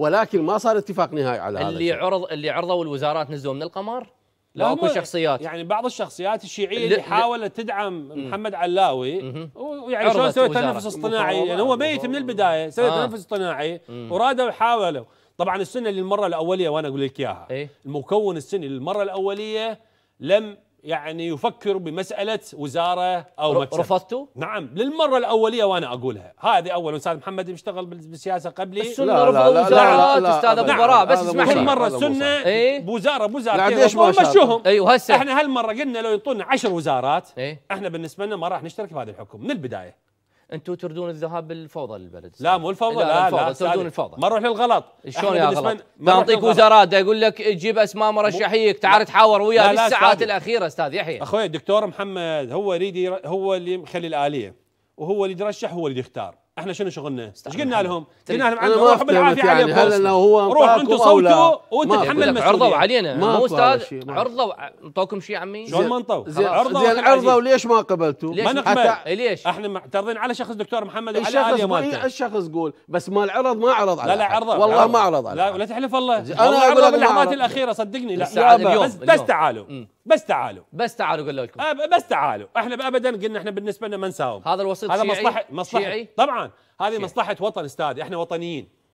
ولكن ما صار اتفاق نهائي على اللي هذا اللي عرض اللي عرضوا الوزارات نزلوا من القمر لا اكو شخصيات يعني بعض الشخصيات الشيعيه اللي حاولت تدعم م. محمد علاوي ويعني شلون سوى تنفس اصطناعي يعني هو ميت من البدايه سوى آه. تنفس اصطناعي ورادوا وحاولوا طبعا السنه للمره الاوليه وانا اقول لك اياها إيه؟ المكون السني للمره الاوليه لم يعني يفكر بمساله وزاره او مكتب رفضته؟ نعم للمره الاوليه وانا اقولها، هذه اول استاذ محمد يشتغل بالسياسه قبلي السنه رفضوا وزارات استاذ ابو براء نعم. بس اسمح لي مره السنه إيه؟ بوزاره بوزارتين يعني ومشوهم ايوه هسه احنا هالمره قلنا لو يعطونا عشر وزارات إيه؟ احنا بالنسبه لنا ما راح نشترك بهذا الحكم من البدايه انتم تردون الذهاب بالفوضى للبلد لا مو الفوضى لا لا, الفوضى. لا تردون الفوضى ما نروح للغلط شلون يا غلط؟ بعطيك وزارات اقول لك جيب اسماء مرشحيك تعال تحاور وياه بالساعات الاخيره استاذ يحيى اخوي الدكتور محمد هو يريد هو اللي مخلي الاليه وهو اللي يرشح هو اللي يختار احنا شنو شغلنا؟ ايش قلنا لهم؟ قلنا لهم عن روحوا بالعافيه يعني هل انه هو روح انتم صوتوا وانت تحمل المسؤوليه عرضوا علينا مو استاذ عرضوا انطوكم شيء عمي؟ شلون ما انطوا؟ زين عرضوا زين عرضوا ليش ما قبلتوا؟ ليش ما نقبل؟ ليش؟ احنا معترضين على شخص دكتور محمد على اليه مالته الشخص قول بس ما العرض ما عرض على لا لا عرض والله ما عرض على لا تحلف والله انا عرضه باللحظات الاخيره صدقني لا بس تعالوا بس تعالوا بس تعالوا قلنا لكم بس تعالوا احنا ابدا قلنا احنا بالنسبه لنا ما نساوم هذا الوسيط هذا مصلحه مصلحه طبعا جوعان هذه مصلحه وطن استاذ احنا وطنيين